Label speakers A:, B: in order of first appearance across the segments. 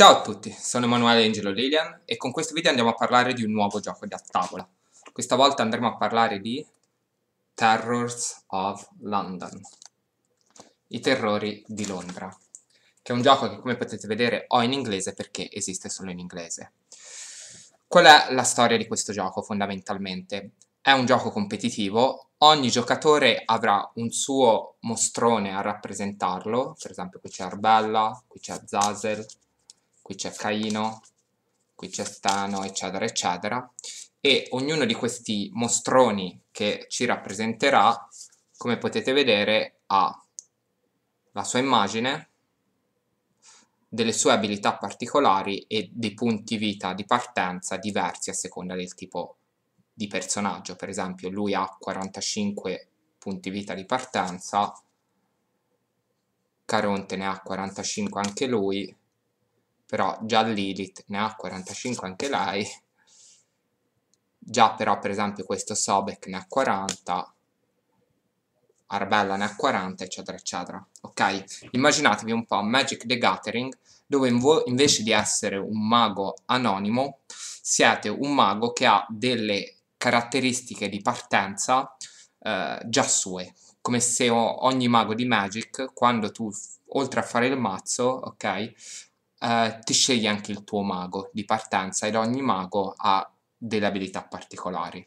A: Ciao a tutti, sono Emanuele Angelo Lilian e con questo video andiamo a parlare di un nuovo gioco da tavola. Questa volta andremo a parlare di Terrors of London, i terrori di Londra, che è un gioco che come potete vedere ho in inglese perché esiste solo in inglese. Qual è la storia di questo gioco fondamentalmente? È un gioco competitivo, ogni giocatore avrà un suo mostrone a rappresentarlo, per esempio qui c'è Arbella, qui c'è Zazel, qui c'è Caino, qui c'è Stano, eccetera, eccetera, e ognuno di questi mostroni che ci rappresenterà, come potete vedere, ha la sua immagine, delle sue abilità particolari e dei punti vita di partenza diversi a seconda del tipo di personaggio. Per esempio, lui ha 45 punti vita di partenza, Caronte ne ha 45 anche lui, però già Lilith ne ha 45 anche lei già però per esempio questo Sobek ne ha 40 Arbella ne ha 40 eccetera eccetera ok immaginatevi un po' Magic the Gathering dove inv invece di essere un mago anonimo siete un mago che ha delle caratteristiche di partenza eh, già sue come se ogni mago di Magic quando tu oltre a fare il mazzo ok eh, ti scegli anche il tuo mago di partenza ed ogni mago ha delle abilità particolari.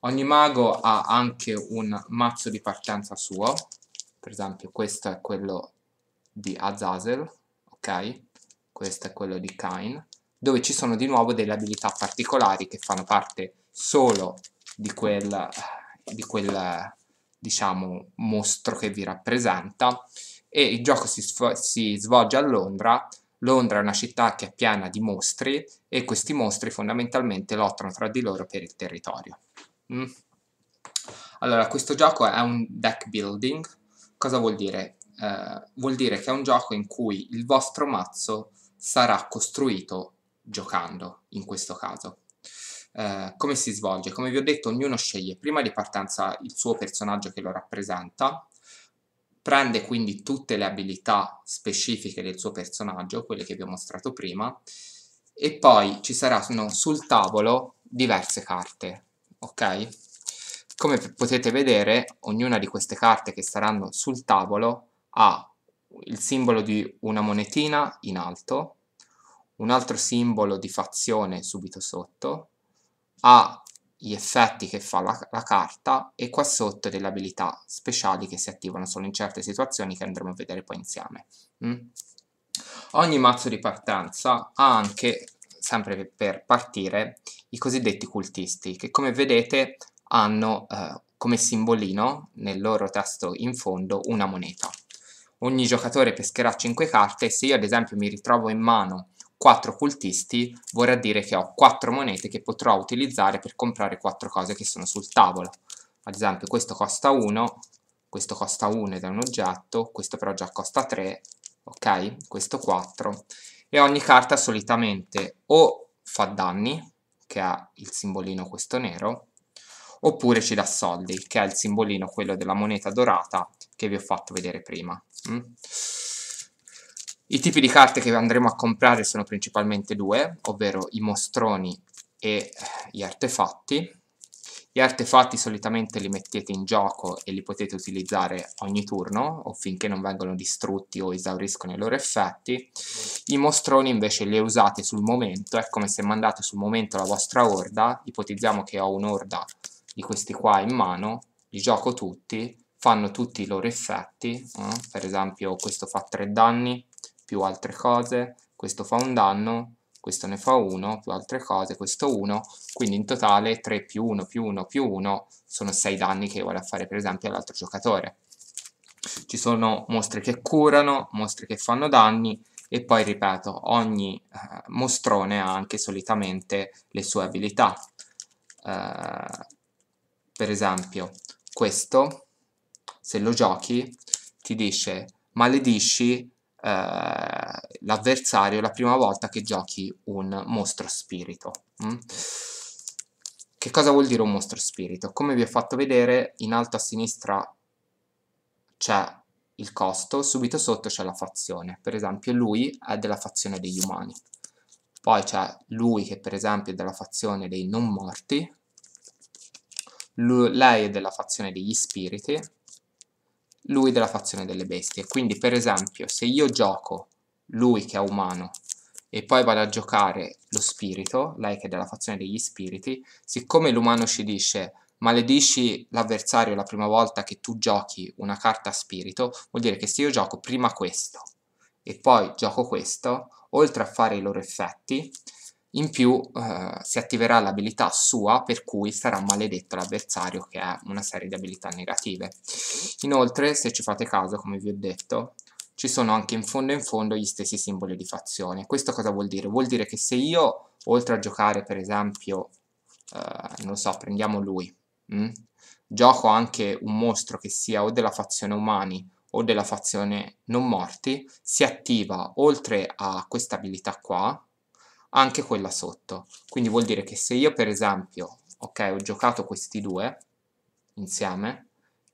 A: Ogni mago ha anche un mazzo di partenza suo, per esempio questo è quello di Azazel, ok? Questo è quello di Kain, dove ci sono di nuovo delle abilità particolari che fanno parte solo di quel, eh, di quel diciamo, mostro che vi rappresenta e il gioco si, si svolge a Londra Londra è una città che è piena di mostri e questi mostri fondamentalmente lottano tra di loro per il territorio. Mm. Allora, questo gioco è un deck building. Cosa vuol dire? Eh, vuol dire che è un gioco in cui il vostro mazzo sarà costruito giocando, in questo caso. Eh, come si svolge? Come vi ho detto, ognuno sceglie prima di partenza il suo personaggio che lo rappresenta, prende quindi tutte le abilità specifiche del suo personaggio, quelle che vi ho mostrato prima, e poi ci saranno sul tavolo diverse carte, ok? Come potete vedere, ognuna di queste carte che saranno sul tavolo ha il simbolo di una monetina in alto, un altro simbolo di fazione subito sotto, ha gli effetti che fa la, la, carta e qua sotto delle abilità speciali che si attivano solo in certe situazioni che andremo a vedere poi insieme. Mm? Ogni mazzo di partenza ha anche, sempre per partire, i cosiddetti cultisti che come vedete hanno eh, come simbolino nel loro testo in fondo una moneta. Ogni giocatore pescherà 5 carte e se io ad esempio mi ritrovo in mano 4 cultisti vorrà dire che ho 4 monete che potrò utilizzare per comprare 4 cose che sono sul tavolo. Ad esempio questo costa 1, questo costa 1 ed è un oggetto, questo però già costa 3, ok? Questo 4. E ogni carta solitamente o fa danni, che ha il simbolino questo nero, oppure ci dà soldi, che è il simbolino quello della moneta dorata che vi ho fatto vedere prima. Mm? I tipi di carte che andremo a comprare sono principalmente due, ovvero i mostroni e gli artefatti. Gli artefatti solitamente li mettete in gioco e li potete utilizzare ogni turno o finché non vengono distrutti o esauriscono i loro effetti. I mostroni invece li usate sul momento, è come se mandate sul momento la vostra orda, ipotizziamo che ho un'orda di questi qua in mano, li gioco tutti, fanno tutti i loro effetti, eh? per esempio questo fa tre danni, più altre cose, questo fa un danno, questo ne fa 1, più altre cose, questo 1, quindi in totale 3 più 1 più 1 più 1 sono 6 danni che vado a fare per esempio all'altro giocatore. Ci sono mostre che curano, mostre che fanno danni e poi ripeto, ogni eh, mostrone ha anche solitamente le sue abilità. Eh, per esempio, questo, se lo giochi, ti dice maledisci eh, l'avversario la prima volta che giochi un mostro spirito. Mm? Che cosa vuol dire un mostro spirito? Come vi ho fatto vedere, in alto a sinistra c'è il costo, subito sotto c'è la fazione. Per esempio lui è della fazione degli umani. Poi c'è lui che per esempio è della fazione dei non morti. Lui, lei è della fazione degli spiriti lui della fazione delle bestie. Quindi per esempio se io gioco lui che è umano e poi vado a giocare lo spirito, lei che è della fazione degli spiriti, siccome l'umano ci dice maledisci l'avversario la prima volta che tu giochi una carta spirito, vuol dire che se io gioco prima questo e poi gioco questo, oltre a fare i loro effetti, in più eh, si attiverà l'abilità sua per cui sarà maledetto l'avversario che ha una serie di abilità negative. Inoltre se ci fate caso come vi ho detto ci sono anche in fondo in fondo gli stessi simboli di fazione. Questo cosa vuol dire? Vuol dire che se io oltre a giocare per esempio, eh, non so, prendiamo lui, mh? Mm, gioco anche un mostro che sia o della fazione umani o della fazione non morti, si attiva oltre a questa abilità qua anche quella sotto. Quindi vuol dire che se io per esempio, ok, ho giocato questi due insieme,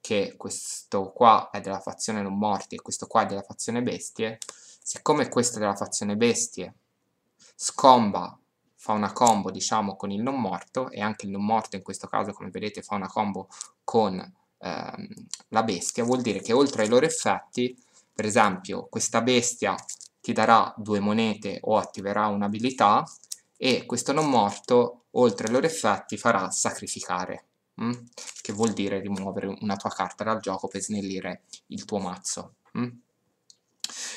A: che questo qua è della fazione non morti e questo qua è della fazione bestie, siccome questa della fazione bestie scomba, fa una combo diciamo con il non morto e anche il non morto in questo caso come vedete fa una combo con ehm, la bestia, vuol dire che oltre ai loro effetti per esempio questa bestia ti darà due monete o attiverà un'abilità e questo non morto, oltre ai loro effetti, farà sacrificare, mh? Mm? che vuol dire rimuovere una tua carta dal gioco per snellire il tuo mazzo. Mh? Mm?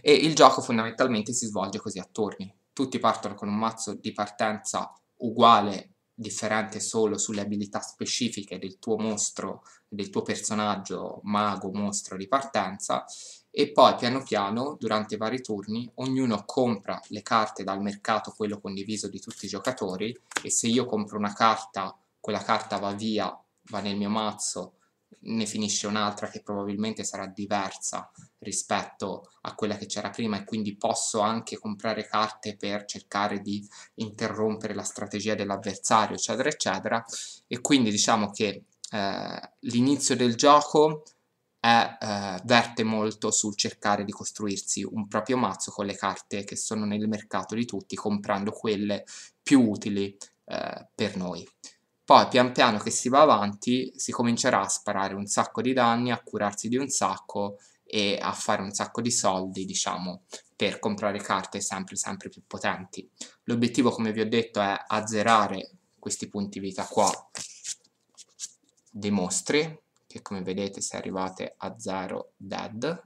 A: E il gioco fondamentalmente si svolge così a turni. Tutti partono con un mazzo di partenza uguale, differente solo sulle abilità specifiche del tuo mostro, del tuo personaggio, mago, mostro di partenza, e poi piano piano durante vari turni ognuno compra le carte dal mercato quello condiviso di tutti i giocatori e se io compro una carta quella carta va via va nel mio mazzo ne finisce un'altra che probabilmente sarà diversa rispetto a quella che c'era prima e quindi posso anche comprare carte per cercare di interrompere la strategia dell'avversario eccetera eccetera e quindi diciamo che eh, l'inizio del gioco è, eh, verte molto sul cercare di costruirsi un proprio mazzo con le carte che sono nel mercato di tutti, comprando quelle più utili eh, per noi. Poi pian piano che si va avanti si comincerà a sparare un sacco di danni, a curarsi di un sacco e a fare un sacco di soldi, diciamo, per comprare carte sempre sempre più potenti. L'obiettivo, come vi ho detto, è azzerare questi punti vita qua dei mostri che come vedete se arrivate a 0 dead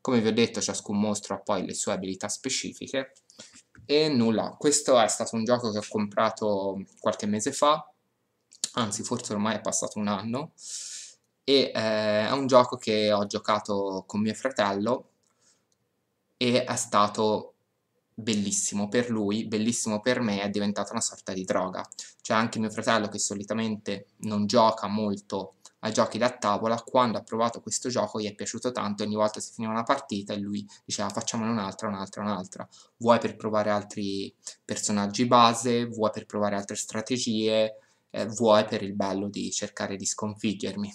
A: come vi ho detto ciascun mostro ha poi le sue abilità specifiche e nulla, questo è stato un gioco che ho comprato qualche mese fa anzi forse ormai è passato un anno e eh, è un gioco che ho giocato con mio fratello e è stato bellissimo per lui, bellissimo per me, è diventata una sorta di droga. Cioè anche mio fratello che solitamente non gioca molto ai giochi da tavola, quando ha provato questo gioco gli è piaciuto tanto ogni volta si finiva una partita e lui diceva facciamone un'altra, un'altra, un'altra. Vuoi per provare altri personaggi base, vuoi per provare altre strategie, eh, vuoi per il bello di cercare di sconfiggermi.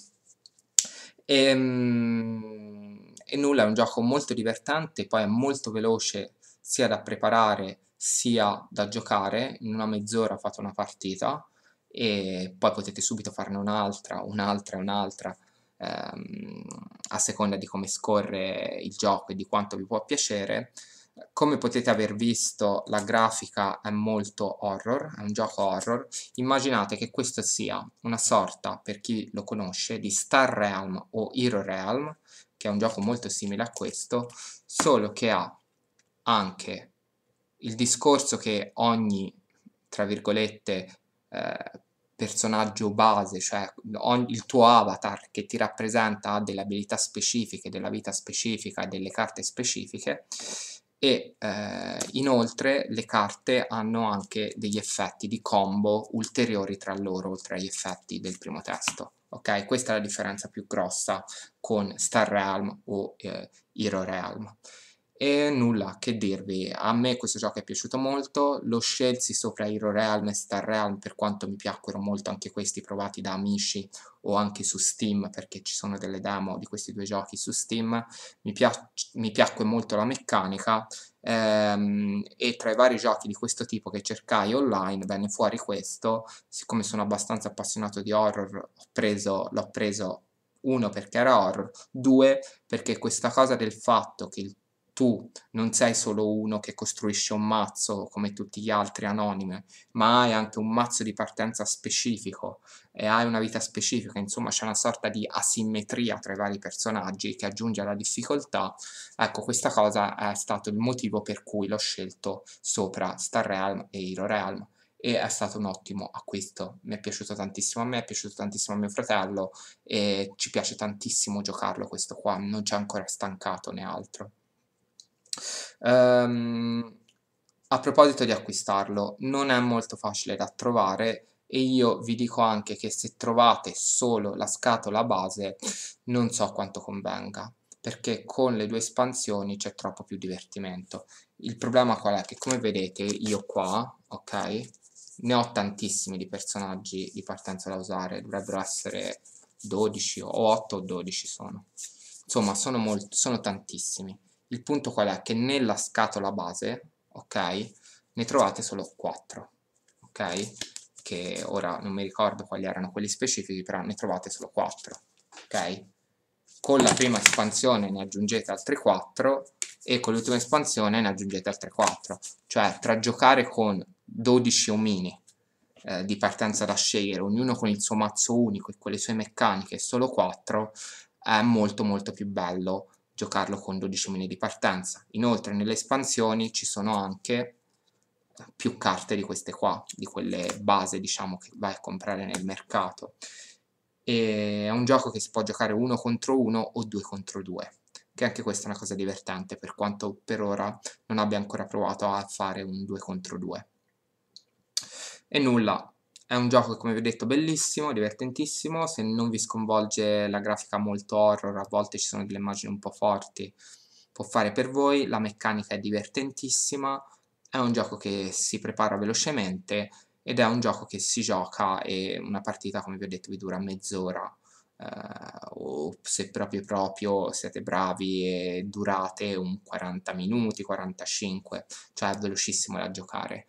A: E, ehm, e nulla, è un gioco molto divertente, poi è molto veloce sia da preparare sia da giocare, in una mezz'ora ho fatto una partita e poi potete subito farne un'altra, un'altra e un'altra ehm, a seconda di come scorre il gioco e di quanto vi può piacere. Come potete aver visto la grafica è molto horror, è un gioco horror. Immaginate che questo sia una sorta, per chi lo conosce, di Star Realm o Hero Realm, che è un gioco molto simile a questo, solo che ha anche il discorso che ogni, tra virgolette, eh, personaggio base, cioè il tuo avatar che ti rappresenta ha delle abilità specifiche, della vita specifica e delle carte specifiche e eh, inoltre le carte hanno anche degli effetti di combo ulteriori tra loro, oltre agli effetti del primo testo. Ok, questa è la differenza più grossa con Star Realm o eh, Hero Realm. E nulla, che dirvi, a me questo gioco è piaciuto molto, lo scelsi sopra Hero Realm e Star Realm per quanto mi piacquero molto anche questi provati da amici o anche su Steam perché ci sono delle demo di questi due giochi su Steam, mi, piac- mi piacque molto la meccanica ehm, e tra i vari giochi di questo tipo che cercai online venne fuori questo, siccome sono abbastanza appassionato di horror preso, l'ho preso uno perché era horror, due perché questa cosa del fatto che il tu non sei solo uno che costruisce un mazzo come tutti gli altri anonime, ma hai anche un mazzo di partenza specifico e hai una vita specifica, insomma c'è una sorta di asimmetria tra i vari personaggi che aggiunge alla difficoltà, ecco questa cosa è stato il motivo per cui l'ho scelto sopra Star Realm e Hero Realm e è stato un ottimo acquisto. Mi è piaciuto tantissimo a me, è piaciuto tantissimo a mio fratello e ci piace tantissimo giocarlo questo qua, non c'è ancora stancato né altro. Um, a proposito di acquistarlo, non è molto facile da trovare e io vi dico anche che se trovate solo la scatola base non so quanto convenga perché con le due espansioni c'è troppo più divertimento. Il problema qual è? Che come vedete io qua, ok, ne ho tantissimi di personaggi di partenza da usare, dovrebbero essere 12 o 8 o 12 sono. Insomma, sono, sono tantissimi. Il punto qual è? Che nella scatola base, ok, ne trovate solo 4, ok? Che ora non mi ricordo quali erano quelli specifici, però ne trovate solo 4, ok? Con la prima espansione ne aggiungete altri 4 e con l'ultima espansione ne aggiungete altre 4. Cioè, tra giocare con 12 omini eh, di partenza da scegliere, ognuno con il suo mazzo unico e con le sue meccaniche, solo 4, è molto molto più bello giocarlo con 12 mini di partenza. Inoltre nelle espansioni ci sono anche più carte di queste qua, di quelle base diciamo che vai a comprare nel mercato. E è un gioco che si può giocare uno contro uno o due contro due, che anche questa è una cosa divertente per quanto per ora non abbia ancora provato a fare un due contro due. E nulla, è un gioco, come vi ho detto, bellissimo, divertentissimo, se non vi sconvolge la grafica molto horror, a volte ci sono delle immagini un po' forti, può fare per voi, la meccanica è divertentissima, è un gioco che si prepara velocemente ed è un gioco che si gioca e una partita, come vi ho detto, vi dura mezz'ora. Eh, o se proprio proprio siete bravi e durate un 40 minuti, 45, cioè è velocissimo da giocare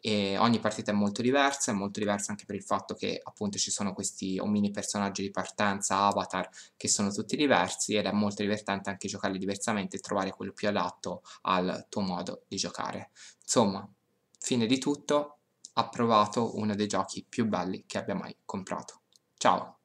A: e ogni partita è molto diversa, è molto diversa anche per il fatto che appunto ci sono questi omini personaggi di partenza, avatar, che sono tutti diversi ed è molto divertente anche giocarli diversamente e trovare quello più adatto al tuo modo di giocare. Insomma, fine di tutto, approvato uno dei giochi più belli che abbia mai comprato. Ciao!